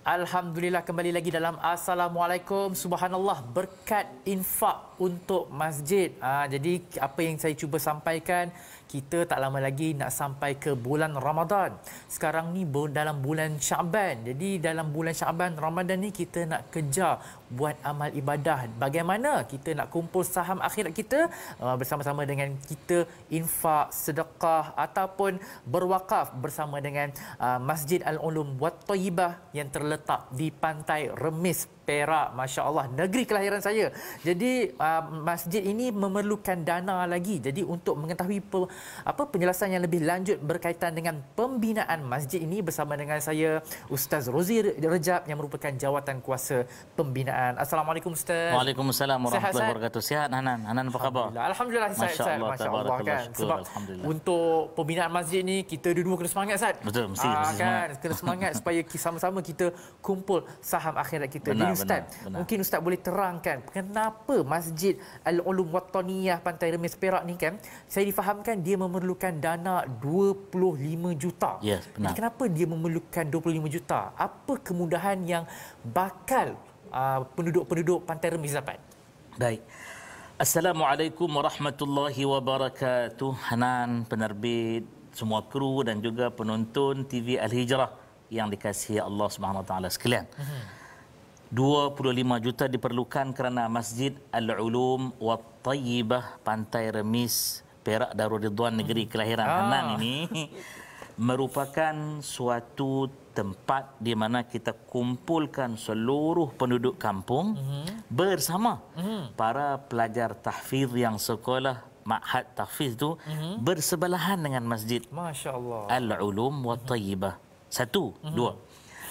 Alhamdulillah kembali lagi dalam Assalamualaikum Subhanallah berkat infak untuk masjid ha, Jadi apa yang saya cuba sampaikan kita tak lama lagi nak sampai ke bulan Ramadan. Sekarang ni dalam bulan Syaban. Jadi dalam bulan Syaban Ramadan ni kita nak kerja buat amal ibadah. Bagaimana kita nak kumpul saham akhirat kita ah, bersama-sama dengan kita infak, sedekah ataupun berwakaf bersama dengan ah, Masjid Al-Ulum Wat Tayyibah yang terletak di Pantai Remis, Perak. Masya Allah, negeri kelahiran saya. Jadi uh, masjid ini memerlukan dana lagi. Jadi untuk mengetahui pe, apa penjelasan yang lebih lanjut berkaitan dengan pembinaan masjid ini bersama dengan saya Ustaz Rozi Rejab yang merupakan jawatan kuasa pembinaan. Assalamualaikum Ustaz. Waalaikumsalam warahmatullahi wabarakatuh. Sihat Hanan. Hanan apa khabar? Alhamdulillah. Alhamdulillah Ustaz. Masya Allah. Masya Allah kan? Sebab untuk pembinaan masjid ini kita dua-dua kena semangat Ustaz. Betul. Mesti, ha, mesti ah, kan? semangat. Kena semangat supaya sama-sama kita kumpul saham akhirat kita. Benar, Ustaz. Benar, benar. Mungkin Ustaz boleh terangkan kenapa Masjid Al-Ulum Wattaniyah Pantai Remis Perak ni kan saya difahamkan dia memerlukan dana 25 juta. Yes, benar. kenapa dia memerlukan 25 juta? Apa kemudahan yang bakal uh, penduduk-penduduk Pantai Remis dapat? Baik. Assalamualaikum warahmatullahi wabarakatuh. Hanan penerbit, semua kru dan juga penonton TV Al-Hijrah yang dikasihi Allah Subhanahu Wa Taala sekalian. Uh-huh. 25 juta diperlukan kerana Masjid Al-Ulum Wat Tayyibah Pantai Remis Perak Darul Ridwan Negeri Kelahiran ah. Hanang ini merupakan suatu tempat di mana kita kumpulkan seluruh penduduk kampung mm-hmm. bersama mm-hmm. para pelajar tahfiz yang sekolah Ma'had Tahfiz itu mm-hmm. bersebelahan dengan masjid Al-Ulum Wat mhm. Tayyibah. Satu, mm-hmm. dua.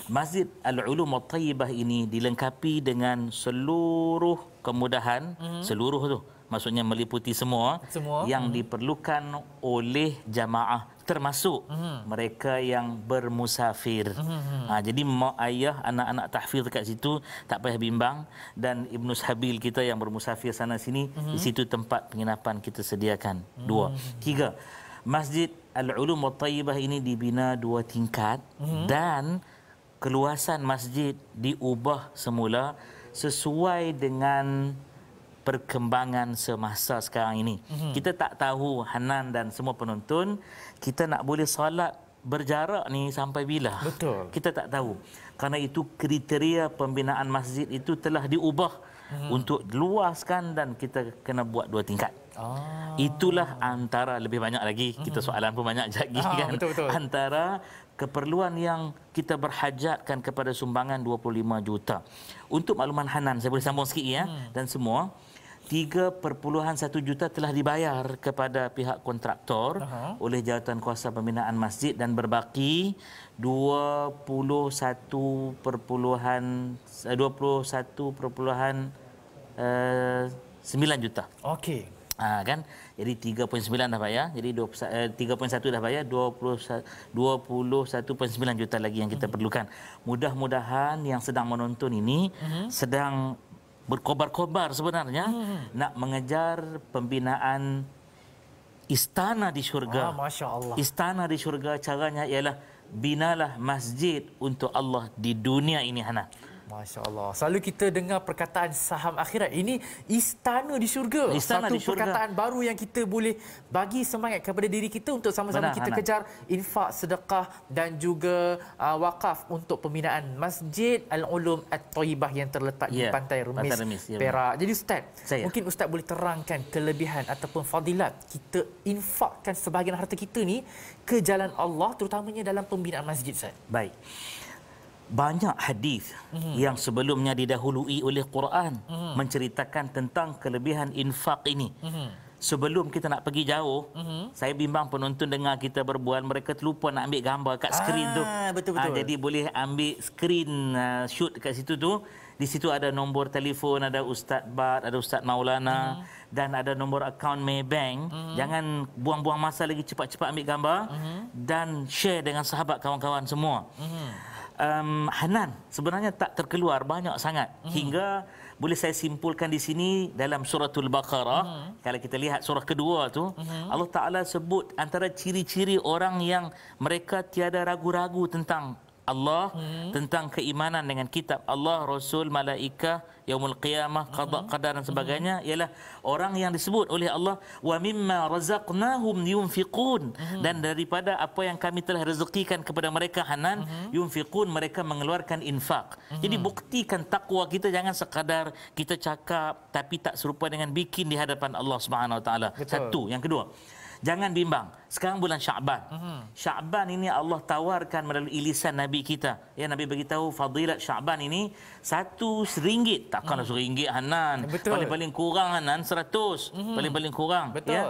Masjid Al-Ulum Al-Tayyibah ini dilengkapi dengan seluruh kemudahan, mm-hmm. seluruh tu maksudnya meliputi semua, semua. yang mm-hmm. diperlukan oleh jamaah termasuk mm-hmm. mereka yang bermusafir. Mm-hmm. Ha, jadi mak ayah anak-anak tahfiz dekat situ tak payah bimbang dan Ibnu Sabil kita yang bermusafir sana sini mm-hmm. di situ tempat penginapan kita sediakan. Mm-hmm. Dua. Tiga. Masjid Al-Ulum Al-Tayyibah ini dibina dua tingkat mm-hmm. dan keluasan masjid diubah semula sesuai dengan perkembangan semasa sekarang ini. Mm-hmm. Kita tak tahu Hanan dan semua penonton kita nak boleh solat berjarak ni sampai bila. Betul. Kita tak tahu. Karena itu kriteria pembinaan masjid itu telah diubah hmm. untuk luaskan dan kita kena buat dua tingkat. Oh. Itulah antara lebih banyak lagi hmm. kita soalan pun banyak lagi ha, kan betul-betul. antara keperluan yang kita berhajatkan kepada sumbangan 25 juta. Untuk makluman Hanan saya boleh sambung sikit ya hmm. dan semua 3.1 juta telah dibayar kepada pihak kontraktor uh-huh. oleh jawatan kuasa pembinaan masjid dan berbaki 21.21.9 uh, eh, eh, juta. Okey. Ah ha, kan? Jadi 3.9 dah bayar. Jadi 3.1 eh, dah bayar, 20 21.9 juta lagi yang kita uh-huh. perlukan. Mudah-mudahan yang sedang menonton ini uh-huh. sedang berkobar-kobar sebenarnya hmm. nak mengejar pembinaan istana di syurga. Ah, Masya Allah. Istana di syurga caranya ialah binalah masjid untuk Allah di dunia ini, Hana. Masya Allah. Selalu kita dengar perkataan saham akhirat. Ini istana di syurga. Istana Satu di syurga. perkataan baru yang kita boleh bagi semangat kepada diri kita untuk sama-sama kita anak. kejar infak, sedekah dan juga uh, wakaf untuk pembinaan Masjid Al-Ulum At-Toyibah yang terletak yeah. di ya, Pantai Remis, Pantai Remis ya, Perak. Jadi Ustaz, Saya. mungkin Ustaz boleh terangkan kelebihan ataupun fadilat kita infakkan sebahagian harta kita ni ke jalan Allah terutamanya dalam pembinaan masjid Ustaz. Baik banyak hadis mm-hmm. yang sebelumnya didahului oleh Quran mm-hmm. menceritakan tentang kelebihan infak ini. Mm-hmm. Sebelum kita nak pergi jauh, mm-hmm. saya bimbang penonton dengar kita berbual mereka terlupa nak ambil gambar kat skrin ah, tu. Betul, ah, betul. Ha, jadi boleh ambil skrin uh, shoot kat situ tu. Di situ ada nombor telefon, ada Ustaz Bad, ada Ustaz Maulana mm-hmm. dan ada nombor akaun Maybank. Mm-hmm. Jangan buang-buang masa lagi cepat-cepat ambil gambar mm-hmm. dan share dengan sahabat kawan-kawan semua. Mm-hmm um, Hanan sebenarnya tak terkeluar banyak sangat hmm. hingga boleh saya simpulkan di sini dalam suratul baqarah hmm. kalau kita lihat surah kedua tu hmm. Allah Taala sebut antara ciri-ciri orang yang mereka tiada ragu-ragu tentang Allah hmm. tentang keimanan dengan kitab Allah, Rasul, Malaika Yaumul Qiyamah, Qadha, hmm. Qadar dan hmm. sebagainya hmm. ialah orang yang disebut oleh Allah wa mimma razaqnahum yunfiqun hmm. dan daripada apa yang kami telah rezekikan kepada mereka Hanan hmm. yunfiqun mereka mengeluarkan infak. Hmm. Jadi buktikan takwa kita jangan sekadar kita cakap tapi tak serupa dengan bikin di hadapan Allah Subhanahu Wa Taala. Satu, yang kedua jangan bimbang. Sekarang bulan Syaban. Uh-huh. Mhm. Syaban ini Allah tawarkan melalui lisan Nabi kita. Ya Nabi beritahu fadilat Syaban ini satu seringgit. Takkanlah mhm. uh-huh. seringgit Hanan. Paling-paling kurang Hanan seratus. Uh-huh. Paling-paling kurang. Ya. Betul. Ya.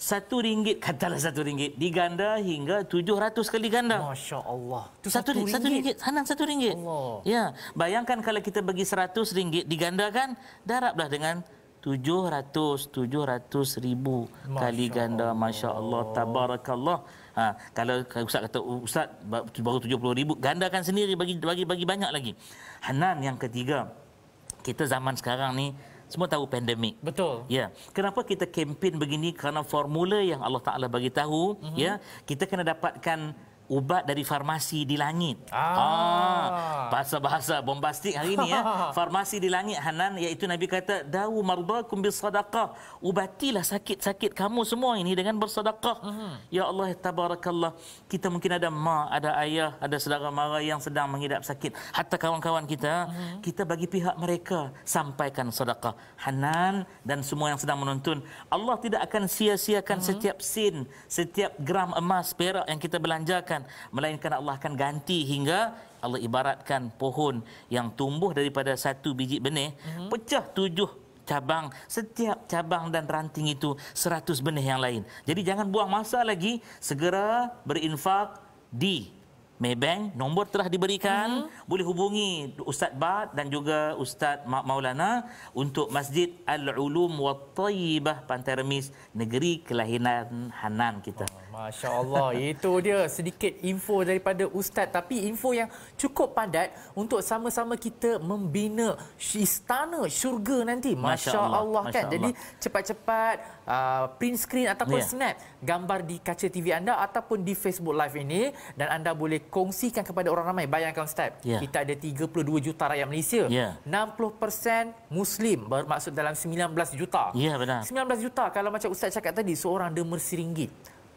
Satu ringgit, katalah satu ringgit. Diganda hingga tujuh ratus kali ganda. Masya Allah. Itu satu, ringgit. satu ringgit. Hanan satu ringgit. Allah. Ya. Bayangkan kalau kita bagi seratus ringgit digandakan, daraplah dengan Tujuh ratus tujuh ratus ribu Masya kali ganda Allah. Masya Allah Tabarakallah ha, kalau Ustaz kata Ustaz baru tujuh puluh ribu gandakan sendiri bagi bagi bagi banyak lagi Hanan yang ketiga kita zaman sekarang ni semua tahu pandemik. Betul. Ya. Kenapa kita kempen begini? Kerana formula yang Allah Taala bagi tahu, mm-hmm. ya, kita kena dapatkan ubat dari farmasi di langit. Ah, ah bahasa-bahasa ah, bombastik hari ini ya. Farmasi di langit Hanan iaitu Nabi kata dawu mardakum bisadaqah. Ubatilah sakit-sakit kamu semua ini dengan bersedekah. uh Ya Allah tabarakallah. Kita mungkin ada mak, ada ayah, ada saudara mara yang sedang mengidap sakit. Hatta kawan-kawan kita, uh kita bagi pihak mereka sampaikan sedekah. Hanan dan semua yang sedang menonton, Allah tidak akan sia-siakan uh setiap sen, setiap gram emas, perak yang kita belanjakan kan melainkan Allah akan ganti hingga Allah ibaratkan pohon yang tumbuh daripada satu biji benih mm-hmm. pecah tujuh cabang setiap cabang dan ranting itu seratus benih yang lain jadi jangan buang masa lagi segera berinfak di Maybank nombor telah diberikan mm-hmm. boleh hubungi Ustaz Bad dan juga Ustaz Ma- Maulana untuk Masjid Al Ulum Wat Thayyibah Pantai Remis negeri kelahiran Hanan kita. Oh, Masya-Allah itu dia sedikit info daripada ustaz tapi info yang cukup padat untuk sama-sama kita membina istana syurga nanti. Masya-Allah Allah, kan. Masya Allah. Jadi cepat-cepat Uh, print screen ataupun yeah. snap gambar di kaca TV anda ataupun di Facebook live ini dan anda boleh kongsikan kepada orang ramai. Bayangkan Ustaz, yeah. kita ada 32 juta rakyat Malaysia. Yeah. Ya. 60% Muslim bermaksud dalam 19 juta. Ya, benar. 19 juta kalau macam Ustaz cakap tadi, seorang demersi ringgit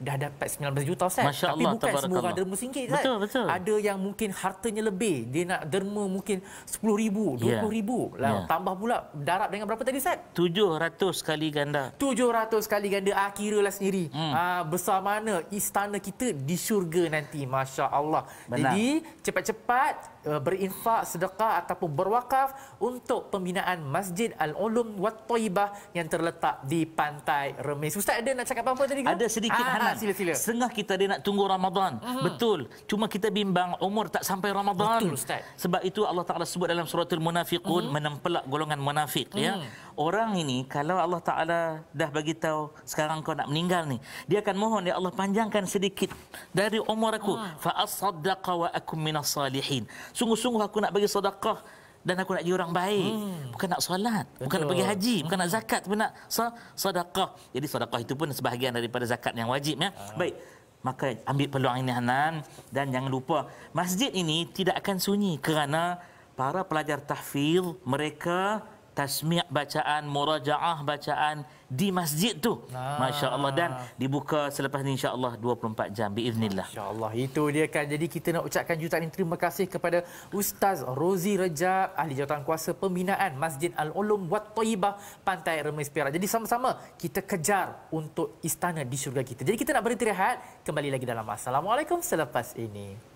dah dapat 19 juta Ustaz. Masya Tapi Allah, bukan semua orang derma RM1. Betul, betul. Ada yang mungkin hartanya lebih. Dia nak derma mungkin RM10,000, yeah. ribu. 20000 Lalu yeah. tambah pula darab dengan berapa tadi Ustaz? 700 kali ganda. 700 kali ganda. Akhirnya ah, lah sendiri. Hmm. Ha, besar mana istana kita di syurga nanti. Masya Allah. Benar. Jadi cepat-cepat eh, berinfak sedekah ataupun berwakaf untuk pembinaan Masjid Al-Ulum Wat toibah yang terletak di Pantai Remis. Ustaz ada nak cakap apa-apa tadi ke? Ada sedikit ha, Ustaz. Sila, sila. Setengah kita dia nak tunggu Ramadan. Mm-hmm. Betul. Cuma kita bimbang umur tak sampai Ramadan. Betul Ustaz. Sebab itu Allah Ta'ala sebut dalam suratul munafiqun mm-hmm. menempelak golongan munafik. Mm-hmm. Ya. Mhm. Orang ini kalau Allah Ta'ala dah bagi tahu sekarang kau nak meninggal ni. Dia akan mohon ya Allah panjangkan sedikit dari umur aku. Mm. Fa asaddaqa wa akum minas salihin. Sungguh-sungguh aku nak bagi sedekah dan aku nak jadi orang baik. Hmm. Bukan nak solat, Betul. bukan nak pergi haji, bukan nak zakat, tapi nak sedekah. Jadi sedekah itu pun sebahagian daripada zakat yang wajib ya. Ha. Baik. Maka ambil peluang ini Hanan dan jangan lupa masjid ini tidak akan sunyi kerana para pelajar tahfiz mereka tasmi' bacaan, muraja'ah bacaan di masjid tu. Nah. Masya Allah. Dan dibuka selepas ini, insya Allah 24 jam. Biiznillah. Masya Allah. Itu dia kan. Jadi kita nak ucapkan jutaan terima kasih kepada Ustaz Rozi Rejab, Ahli Jawatan Kuasa Pembinaan Masjid Al-Ulum Wat Toibah Pantai Remis Perak. Jadi sama-sama kita kejar untuk istana di syurga kita. Jadi kita nak berhenti rehat. Kembali lagi dalam Assalamualaikum selepas ini.